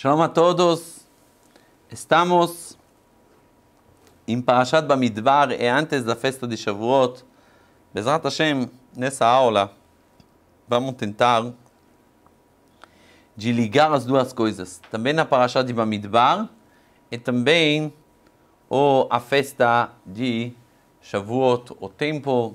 Shalom a todos. Estamos em Parashat Bamidbar, é antes da festa de Shavuot. Bezrat Hashem, nessa aula, vamos tentar de ligar as duas coisas. Também na Parashat de Bamidbar e também ou a festa de Shavuot, o tempo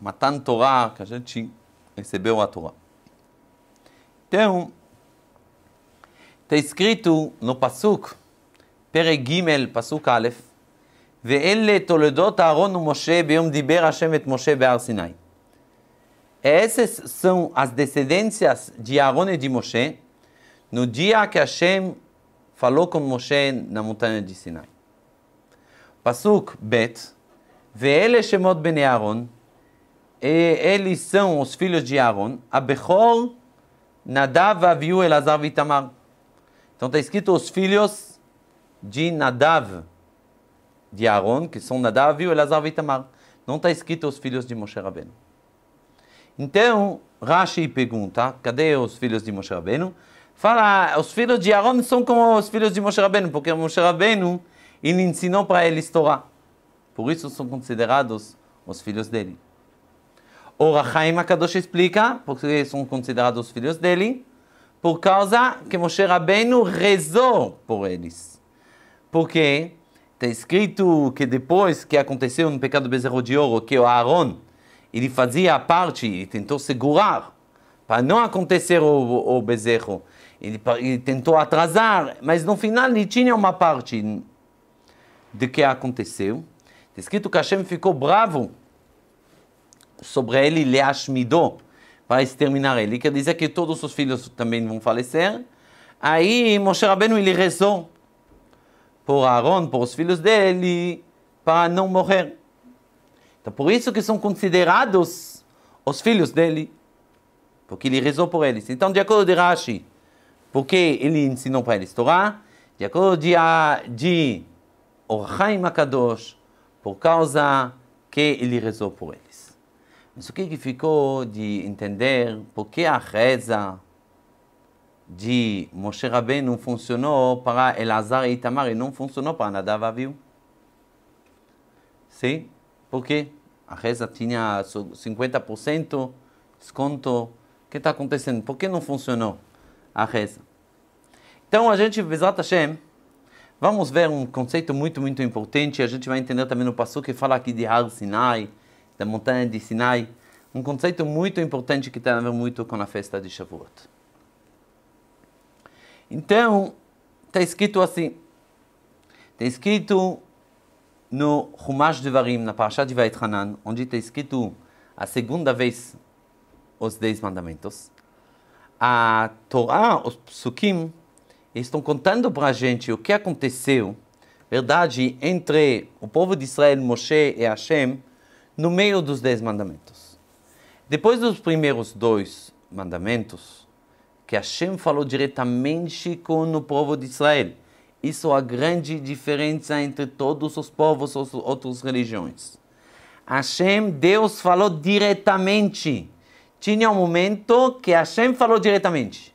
Matan Torah, que a gente recebeu a Torah. Então, Está escrito no Pasuk, Peregimel, Pasuk Aleph, ואלה תולדות אהרון moshe ביום דיבר השם את moshe be arsinai Essas são as descendências de Aaron e de Moshe no dia que Hashem falou com Moshe na montanha de Sinai. Pasuk Bet, Ve'ele Shemot ben Aaron, eles são os filhos de Aaron, Abechor, Nadav, Aviu, Elazar e Itamar. Então está escrito os filhos de Nadav, de Aaron, que são Nadav, e Elazar e Não está escrito os filhos de Moshe Rabbeinu. Então, Rashi pergunta, cadê os filhos de Moshe Rabbeinu? Fala, os filhos de Aaron são como os filhos de Moshe Rabbeinu, porque Moshe Rabbeinu, ele ensinou para eles Torá. Por isso são considerados os filhos dele. O Rachaim HaKadosh explica, porque são considerados os filhos dele, por causa que Moshe Rabbeinu rezou por eles. Porque está escrito que depois que aconteceu no pecado do bezerro de ouro, que o Aaron, ele fazia a parte e tentou segurar para não acontecer o, o bezerro. Ele, ele, tentou atrasar, mas no final ele tinha uma parte de que aconteceu. Está escrito que Hashem ficou bravo sobre ele, Leashmidou para exterminar ele. Quer dizer que todos os filhos também vão falecer. Aí Moshe Rabbeinu ele rezou por Aaron, por os filhos dele, para não morrer. Então por isso que são considerados os filhos dele, porque ele rezou por eles. Então de acordo de Rashi, porque ele ensinou para eles Torá, de acordo de, de Orhaim Akadosh, por causa que ele rezou por eles. Mas o que, ficou de entender por que a reza de Moshe Rabbein não funcionou para Elazar e Itamar e não funcionou para Nadav viu? Sim? Por quê? A reza tinha 50% desconto. O que está acontecendo? Por que não funcionou a reza? Então a gente, Bezat Hashem, vamos ver um conceito muito, muito importante. A gente vai entender também no passo que fala aqui de Har Sinai, da montanha de Sinai, um conceito muito importante que tem a ver muito com a festa de Shavuot. Então, está escrito assim, está escrito no Humash Varim na Parashat de Vaitchanan, onde está escrito a segunda vez os Dez Mandamentos, a Torá, os Psukim, estão contando para a gente o que aconteceu, verdade, entre o povo de Israel, Moshe e Hashem, no meio dos dez mandamentos. Depois dos primeiros dois mandamentos, que Hashem falou diretamente com o povo de Israel. Isso é a grande diferença entre todos os povos e outras religiões. Hashem, Deus falou diretamente. Tinha um momento que Hashem falou diretamente.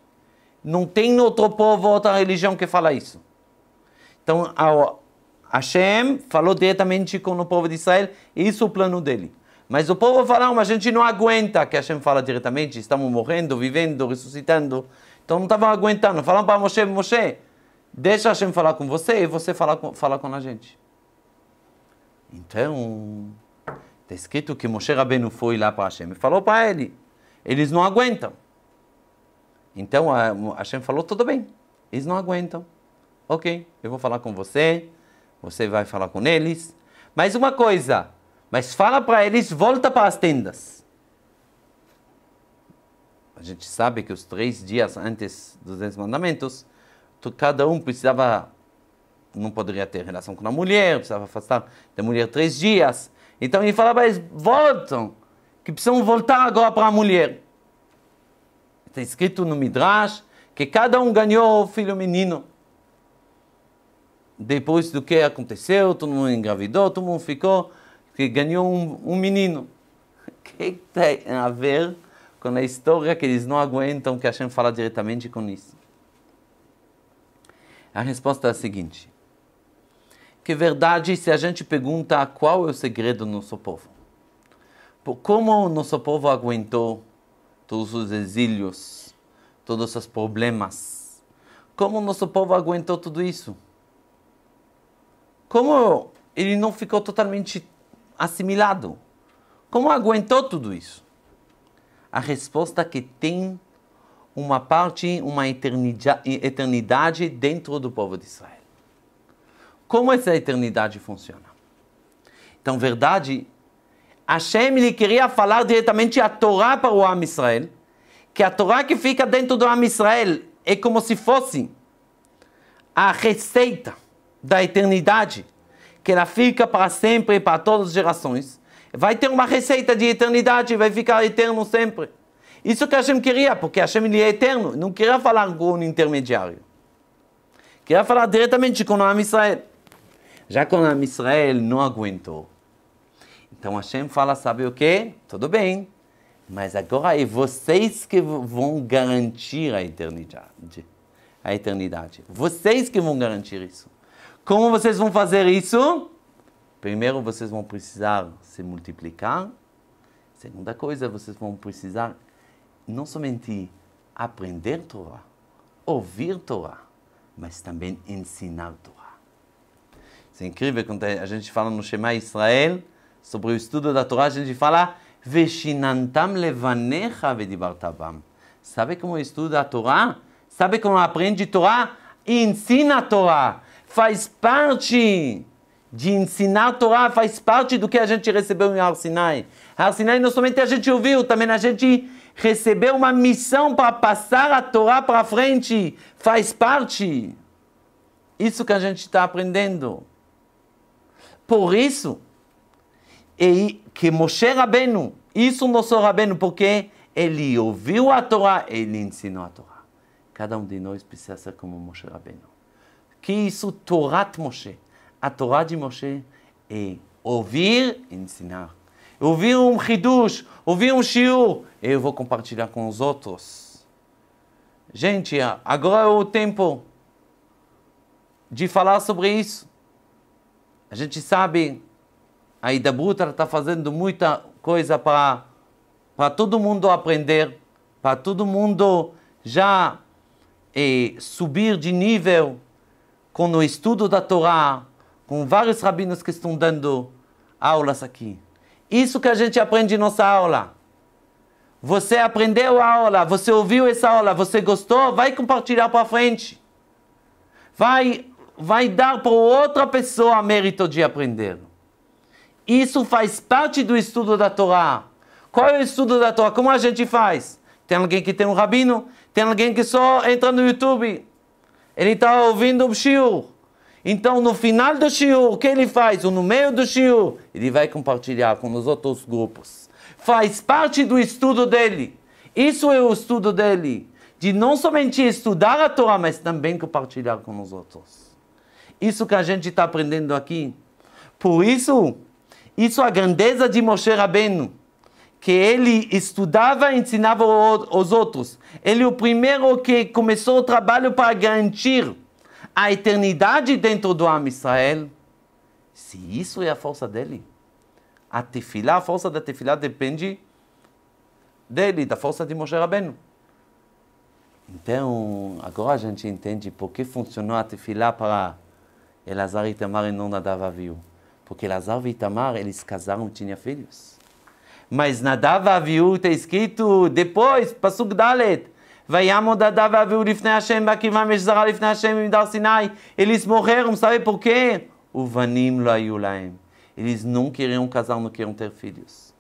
Não tem outro povo, outra religião que fala isso. Então, ao Hashem falou diretamente com o povo de Israel e isso é o plano dele. Mas o povo fala, mas a gente não aguenta que Hashem fala diretamente, estamos morrendo, vivendo, ressuscitando. Então não estavam aguentando. Falaram para Moshe, Moshe, deixa Hashem falar com você e você falar com, falar com a gente. Então, está escrito que Moshe Rabbeinu foi lá para Hashem e falou para ele, eles não aguentam. Então Hashem falou, tudo bem, eles não aguentam. Ok, eu vou falar com você, você vai falar com eles. Mais uma coisa, mas fala para eles, volta para as tendas. A gente sabe que os três dias antes dos Dez Mandamentos, cada um precisava, não poderia ter relação com a mulher, precisava afastar da mulher três dias. Então ele fala para eles, voltam, que precisam voltar agora para a mulher. Está escrito no Midrash que cada um ganhou o filho menino depois do que aconteceu, todo mundo engravidou, todo mundo ficou, que ganhou um, um menino. O que tem a ver com a história que eles não aguentam que a gente fala diretamente com isso? A resposta é a seguinte. Que verdade se a gente pergunta qual é o segredo do nosso povo? Como o nosso povo aguentou todos os exílios, todos os problemas? Como o nosso povo aguentou tudo isso? Como ele não ficou totalmente assimilado? Como aguentou tudo isso? A resposta é que tem uma parte, uma eternidade dentro do povo de Israel. Como essa eternidade funciona? Então, verdade, Hashem ele queria falar diretamente a Torá para o Am Israel, que a Torá que fica dentro do Am Israel é como se fosse a receita da eternidade, que ela fica para sempre, e para todas as gerações. Vai ter uma receita de eternidade, vai ficar eterno sempre. Isso que Hashem queria, porque Hashem ele é eterno, não queria falar com um intermediário. Queria falar diretamente com o Am Israel. Já que o Am Israel não aguentou. Então Hashem fala, sabe o quê? Tudo bem, mas agora é vocês que vão garantir a eternidade. A eternidade. Vocês que vão garantir isso. Como vocês vão fazer isso? Primeiro, vocês vão precisar se multiplicar. Segunda coisa, vocês vão precisar não somente aprender Torá, ouvir Torá, mas também ensinar Torá. Isso é incrível quando a gente fala no Shema Israel, sobre o estudo da Torá, a gente fala Veshinantam levanecha vedibartabam. Sabe como estuda a Torá? Sabe como aprende Torá? Ensina a Torá faz parte de ensinar a Torá, faz parte do que a gente recebeu em Arsinai. Arsinai não somente a gente ouviu, também a gente recebeu uma missão para passar a Torá para frente, faz parte. Isso que a gente está aprendendo. Por isso, e que Moshe Rabbeinu, isso sou Rabbeinu, porque ele ouviu a Torá, ele ensinou a Torá. Cada um de nós precisa ser como Moshe Rabbeinu que isso Torat Moshe. A Torá de Moshe é ouvir e ensinar. Ouvir um Hidush, ouvir um Shiur, eu vou compartilhar com os outros. Gente, agora é o tempo de falar sobre isso. A gente sabe, a Bruta está fazendo muita coisa para para todo mundo aprender, para todo mundo já subir de nível com o estudo da Torá, com vários rabinos que estão dando aulas aqui. Isso que a gente aprende em nossa aula. Você aprendeu a aula, você ouviu essa aula, você gostou, vai compartilhar para frente. Vai, vai dar para outra pessoa mérito de aprender. Isso faz parte do estudo da Torá. Qual é o estudo da Torá? Como a gente faz? Tem alguém que tem um rabino, tem alguém que só entra no YouTube, ele está ouvindo o shiur. Então, no final do shiur, o que ele faz? Ou no meio do shiur, ele vai compartilhar com os outros grupos. Faz parte do estudo dele. Isso é o estudo dele. De não somente estudar a Torá, mas também compartilhar com os outros. Isso que a gente está aprendendo aqui. Por isso, isso é a grandeza de Moshe Rabbeinu que ele estudava e ensinava os outros. Ele é o primeiro que começou o trabalho para garantir a eternidade dentro do Am Israel. Se isso é a força dele, a tefilá, a força da tefilá depende dele, da força de Moshe Rabbeinu. Então, agora a gente entende por que funcionou a tefilá para Elazar e Itamar e não Nadav Aviu. Porque Elazar e Itamar, eles casaram e tinham filhos. Mas Nadav Aviu está escrito depois, Pasuk Dalet. Vayamod Nadav Aviu lifnei Hashem, Bakivam Meshzara lifnei Hashem, Midar Sinai. Eles morreram, sabe por quê? O Vanim Eles não queriam casar, não queriam ter filhos.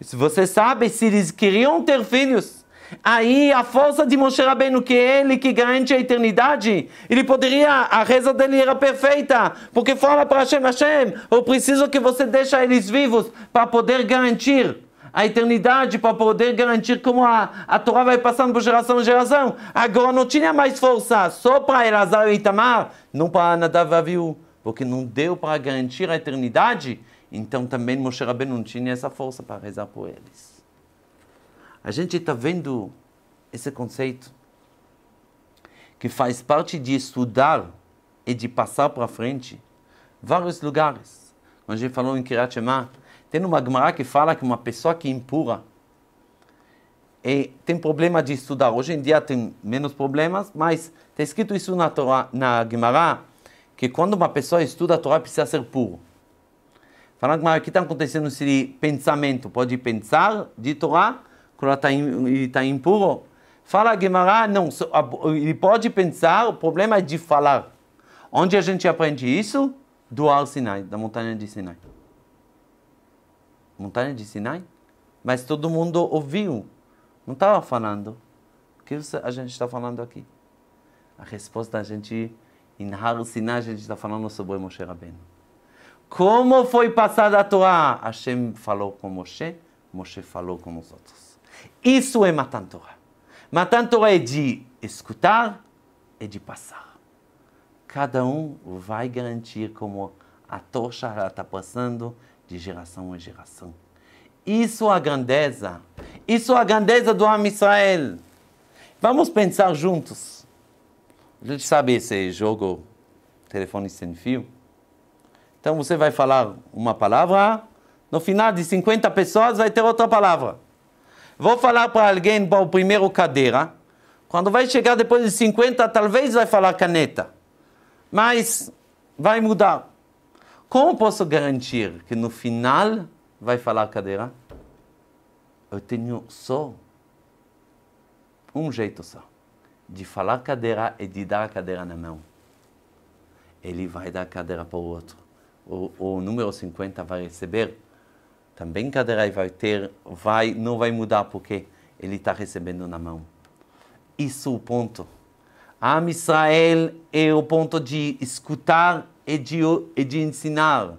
Se você sabe, se eles queriam ter filhos, aí a força de Moshe Rabbeinu, que é ele que garante a eternidade, ele poderia, a reza dele era perfeita, porque fala para Hashem, Hashem, eu preciso que você deixe eles vivos para poder garantir a eternidade para poder garantir como a, a Torá vai passando por geração em geração. Agora não tinha mais força só para Elazar e Itamar, não para Nadav Aviu, porque não deu para garantir a eternidade. Então também Moshe Rabbeinu não tinha essa força para rezar por eles. A gente está vendo esse conceito que faz parte de estudar e de passar para frente vários lugares. Quando a gente falou em Kiryat Shema, tem uma Gemara que fala que uma pessoa que é impura e é, tem problema de estudar. Hoje em dia tem menos problemas, mas está escrito isso na, Torá, na Gemara, que quando uma pessoa estuda a Torá precisa ser puro. Falando Gemara, o que está acontecendo se pensamento pode pensar de Torá, quando está tá impuro? Fala a Gemara, não, ele pode pensar, o problema é de falar. Onde a gente aprende isso? Do Ar Sinai, da montanha de Sinai montanha de Sinai, mas todo mundo ouviu. Não estava falando. O que a gente está falando aqui? A resposta a gente, em Har Sinai, a gente está falando sobre Moshe Rabbeinu. Como foi passada a Torá? Hashem falou com Moshe, Moshe falou com os outros. Isso é Matan Torá. Matan Torá é de escutar e é de passar. Cada um vai garantir como a tocha está passando de geração em geração. Isso é a grandeza. Isso é a grandeza do Am Israel. Vamos pensar juntos. A gente sabe esse jogo telefone sem fio? Então você vai falar uma palavra, no final de 50 pessoas vai ter outra palavra. Vou falar para alguém para o primeiro cadeira. Quando vai chegar depois de 50, talvez vai falar caneta. Mas vai mudar. Como posso garantir que no final vai falar cadeira? Eu tenho só um jeito só de falar cadeira e de dar a cadeira na mão. Ele vai dar a cadeira para o outro. O, o número 50 vai receber também cadeira e vai ter, vai, não vai mudar porque ele está recebendo na mão. Isso é o ponto. Am Israel é o ponto de escutar e de, e de ensinar,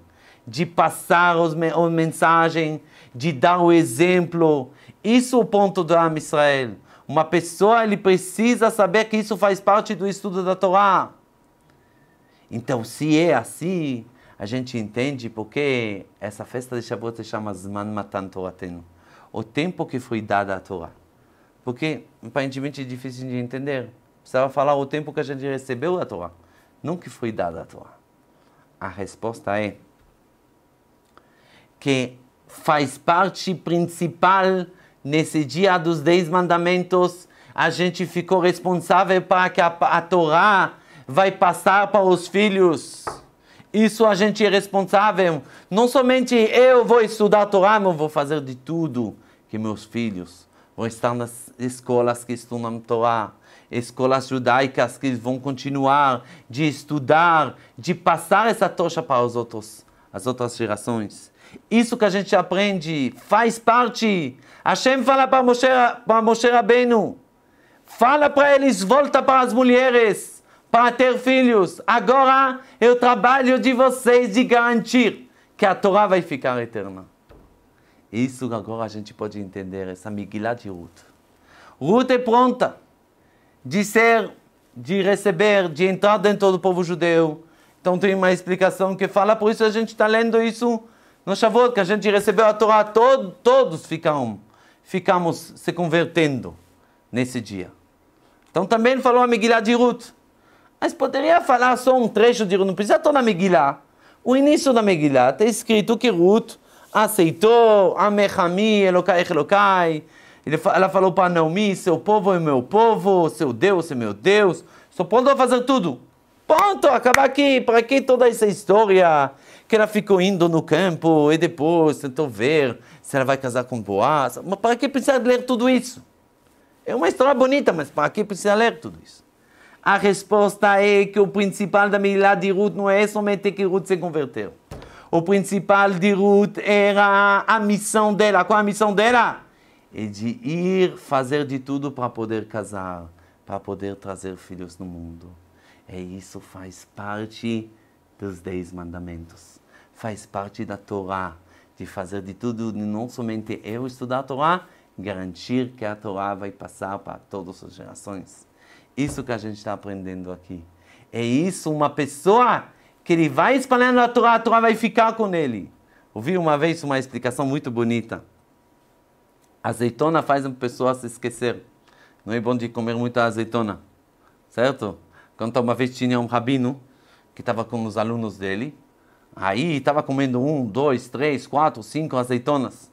de passar os, a mensagem, de dar o exemplo. Isso é o ponto do Am Israel. Uma pessoa ele precisa saber que isso faz parte do estudo da Torá. Então, se é assim, a gente entende porque essa festa de Shavuot se chama Zman Matan Toratenu. O tempo que foi dado à Torá. Porque, aparentemente, é difícil de entender. Precisava falar o tempo que a gente recebeu da Torá. Não que foi dada a Torá. A resposta é que faz parte principal nesse dia dos Dez Mandamentos. A gente ficou responsável para que a, a Torá vai passar para os filhos. Isso a gente é responsável. Não somente eu vou estudar a Torá, mas vou fazer de tudo que meus filhos vão estar nas escolas que estudam a Torá escolas judaicas que vão continuar de estudar, de passar essa tocha para os outros, as outras gerações. Isso que a gente aprende faz parte. Hashem fala para Moshe, para Moshe Rabbeinu, fala para eles, volta para as mulheres, para ter filhos. Agora é o trabalho de vocês de garantir que a Torá vai ficar eterna. Isso agora a gente pode entender, essa Migilá de Ruth. Ruth é pronta de ser, de receber, de entrar dentro do povo judeu. Então tem uma explicação que fala, por isso a gente está lendo isso no Shavuot, que a gente recebeu a Torá, todo, todos ficam, ficamos se convertendo nesse dia. Então também falou a Megillah de Ruth. Mas poderia falar só um trecho de Ruth, não precisa toda a Megillah. O início da Megillah está escrito que Ruth aceitou Amechami Elokai Elokai, ele, ela falou para Naomi, seu povo é meu povo, seu Deus é meu Deus, estou pronto a fazer tudo. Ponto, acabar aqui, para que toda essa história? Que ela ficou indo no campo e depois tentou ver se ela vai casar com Boaz. Mas para que precisa ler tudo isso? É uma história bonita, mas para que precisa ler tudo isso? A resposta é que o principal da milagre de Ruth não é somente que Ruth se converteu. O principal de Ruth era a missão dela. Qual a missão dela? e de ir fazer de tudo para poder casar, para poder trazer filhos no mundo. E é isso faz parte dos Dez Mandamentos, faz parte da Torá, de fazer de tudo, não somente eu estudar a Torá, garantir que a Torá vai passar para todas as gerações. Isso que a gente está aprendendo aqui. É isso, uma pessoa que ele vai espalhando a Torá, a Torá vai ficar com ele. Ouvi uma vez uma explicação muito bonita. Azeitona faz a pessoa se esquecer. Não é bom de comer muita azeitona, certo? Quando uma vez tinha um rabino que estava com os alunos dele, aí estava comendo um, dois, três, quatro, cinco azeitonas.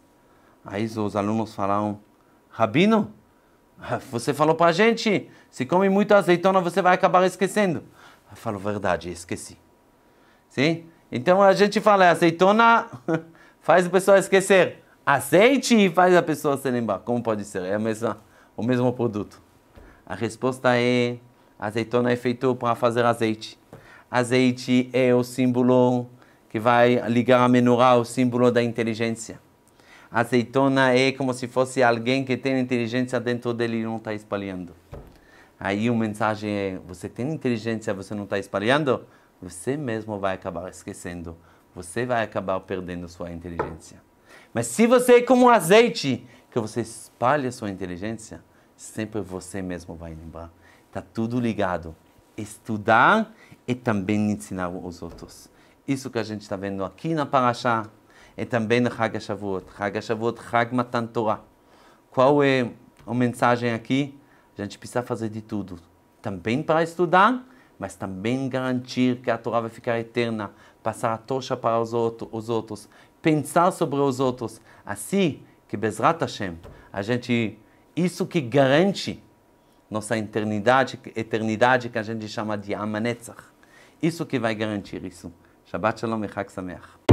Aí os alunos falaram, Rabino, você falou para a gente, se come muita azeitona você vai acabar esquecendo. Eu falo, verdade, esqueci. Sim? Então a gente fala, é azeitona faz a pessoa esquecer azeite e faz a pessoa se lembrar. Como pode ser? É a mesma, o mesmo produto. A resposta é: azeitona é feito para fazer azeite. Azeite é o símbolo que vai ligar a menorá, o símbolo da inteligência. Azeitona é como se fosse alguém que tem inteligência dentro dele e não está espalhando. Aí a mensagem é: você tem inteligência, você não está espalhando? Você mesmo vai acabar esquecendo. Você vai acabar perdendo sua inteligência. Mas se você é como um azeite, que você espalha sua inteligência, sempre você mesmo vai limpar. Está tudo ligado. Estudar e também ensinar os outros. Isso que a gente está vendo aqui na Parashá e também no Chag HaShavuot. Chag HaShavuot, Chag Matan Torah. Qual é a mensagem aqui? A gente precisa fazer de tudo. Também para estudar, mas também garantir que a Torá vai ficar eterna, passar a tocha para os outros, pensar sobre os outros. Assim que Bezrat Hashem, a gente, isso que garante nossa eternidade, eternidade que a gente chama de Amanetzach. Isso que vai garantir isso. Shabbat Shalom e Chag Sameach.